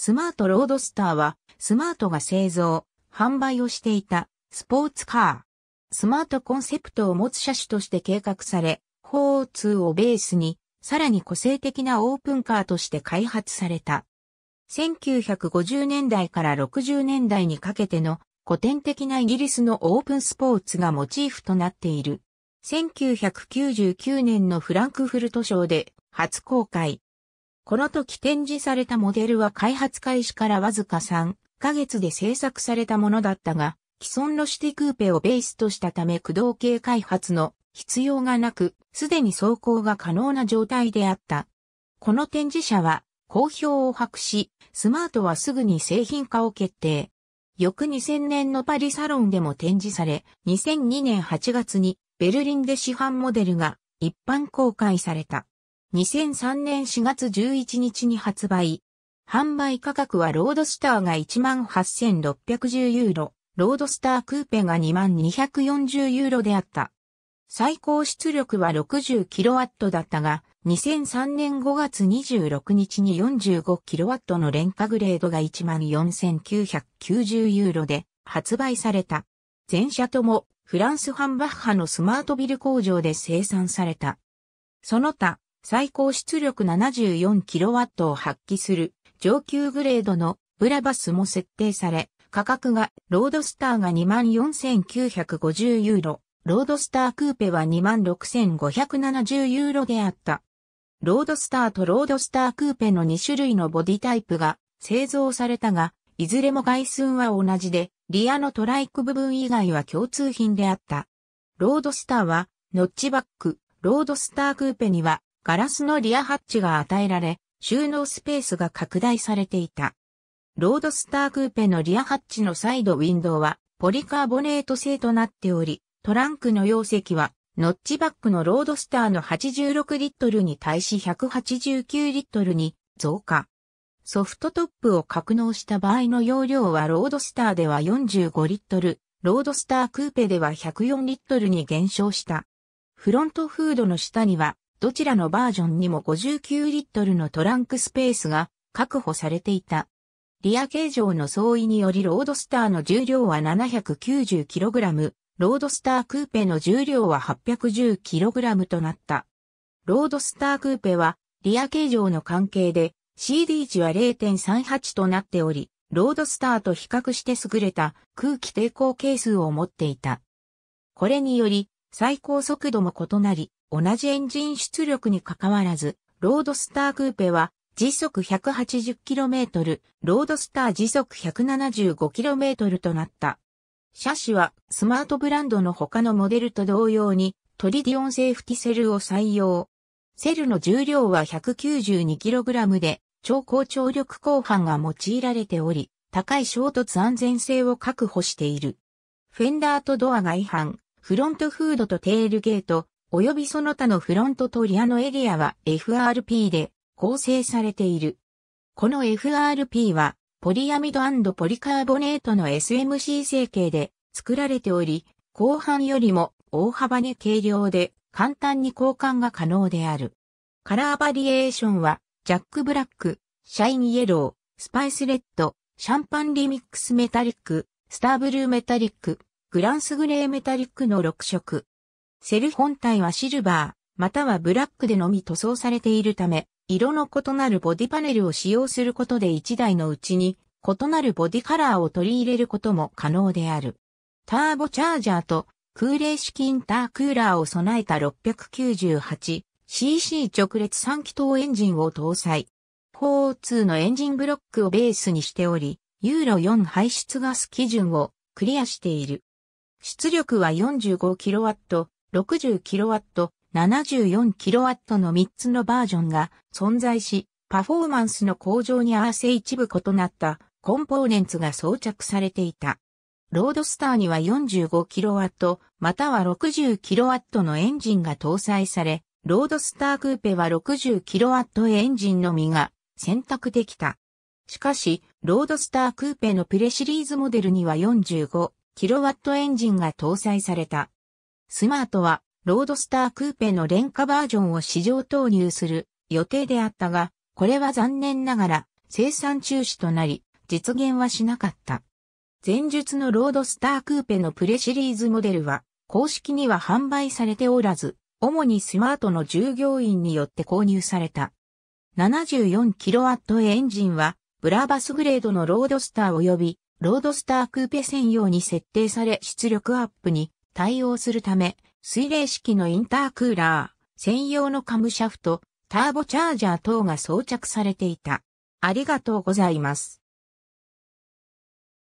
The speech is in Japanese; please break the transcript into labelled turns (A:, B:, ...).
A: スマートロードスターは、スマートが製造、販売をしていた、スポーツカー。スマートコンセプトを持つ車種として計画され、402をベースに、さらに個性的なオープンカーとして開発された。1950年代から60年代にかけての古典的なイギリスのオープンスポーツがモチーフとなっている。1999年のフランクフルト賞で初公開、この時展示されたモデルは開発開始からわずか3ヶ月で制作されたものだったが、既存のシティクーペをベースとしたため駆動系開発の必要がなく、すでに走行が可能な状態であった。この展示車は好評を博し、スマートはすぐに製品化を決定。翌2000年のパリサロンでも展示され、2002年8月にベルリンで市販モデルが一般公開された。2003年4月11日に発売。販売価格はロードスターが18,610ユーロ、ロードスタークーペが2240ユーロであった。最高出力は6 0ットだったが、2003年5月26日に4 5ットの廉価グレードが14,990ユーロで発売された。全車ともフランスハンバッハのスマートビル工場で生産された。その他、最高出力 74kW を発揮する上級グレードのブラバスも設定され、価格がロードスターが24,950ユーロ、ロードスタークーペは26,570ユーロであった。ロードスターとロードスタークーペの2種類のボディタイプが製造されたが、いずれも外寸は同じで、リアのトライク部分以外は共通品であった。ロードスターは、ノッチバック、ロードスタークーペには、ガラスのリアハッチが与えられ、収納スペースが拡大されていた。ロードスタークーペのリアハッチのサイドウィンドウはポリカーボネート製となっており、トランクの容積はノッチバックのロードスターの86リットルに対し189リットルに増加。ソフトトップを格納した場合の容量はロードスターでは45リットル、ロードスタークーペでは104リットルに減少した。フロントフードの下にはどちらのバージョンにも59リットルのトランクスペースが確保されていた。リア形状の相違によりロードスターの重量は 790kg、ロードスタークーペの重量は 810kg となった。ロードスタークーペはリア形状の関係で CD 値は0.38となっており、ロードスターと比較して優れた空気抵抗係数を持っていた。これにより最高速度も異なり、同じエンジン出力にかかわらず、ロードスタークーペは時速 180km、ロードスター時速 175km となった。車種はスマートブランドの他のモデルと同様にトリディオンセーフティセルを採用。セルの重量は 192kg で超高張力鋼板が用いられており、高い衝突安全性を確保している。フェンダーとドアが違反、フロントフードとテールゲート、及びその他のフロントとリアのエリアは FRP で構成されている。この FRP は、ポリアミドポリカーボネートの SMC 成形で作られており、後半よりも大幅に軽量で簡単に交換が可能である。カラーバリエーションは、ジャックブラック、シャインイエロー、スパイスレッド、シャンパンリミックスメタリック、スターブルーメタリック、グランスグレーメタリックの6色。セル本体はシルバー、またはブラックでのみ塗装されているため、色の異なるボディパネルを使用することで1台のうちに異なるボディカラーを取り入れることも可能である。ターボチャージャーと空冷式インタークーラーを備えた 698cc 直列3気筒エンジンを搭載。4O2 のエンジンブロックをベースにしており、ユーロ4排出ガス基準をクリアしている。出力は 45kW、60kW、74kW の3つのバージョンが存在し、パフォーマンスの向上に合わせ一部異なったコンポーネンツが装着されていた。ロードスターには 45kW または 60kW のエンジンが搭載され、ロードスタークーペは 60kW エンジンのみが選択できた。しかし、ロードスタークーペのプレシリーズモデルには 45kW エンジンが搭載された。スマートは、ロードスタークーペの廉価バージョンを市場投入する予定であったが、これは残念ながら生産中止となり、実現はしなかった。前述のロードスタークーペのプレシリーズモデルは、公式には販売されておらず、主にスマートの従業員によって購入された。74kW エンジンは、ブラバスグレードのロードスター及び、ロードスタークーペ専用に設定され出力アップに対応するため、水冷式のインタークーラー、専用のカムシャフト、ターボチャージャー等が装着されていた。ありがとうございます。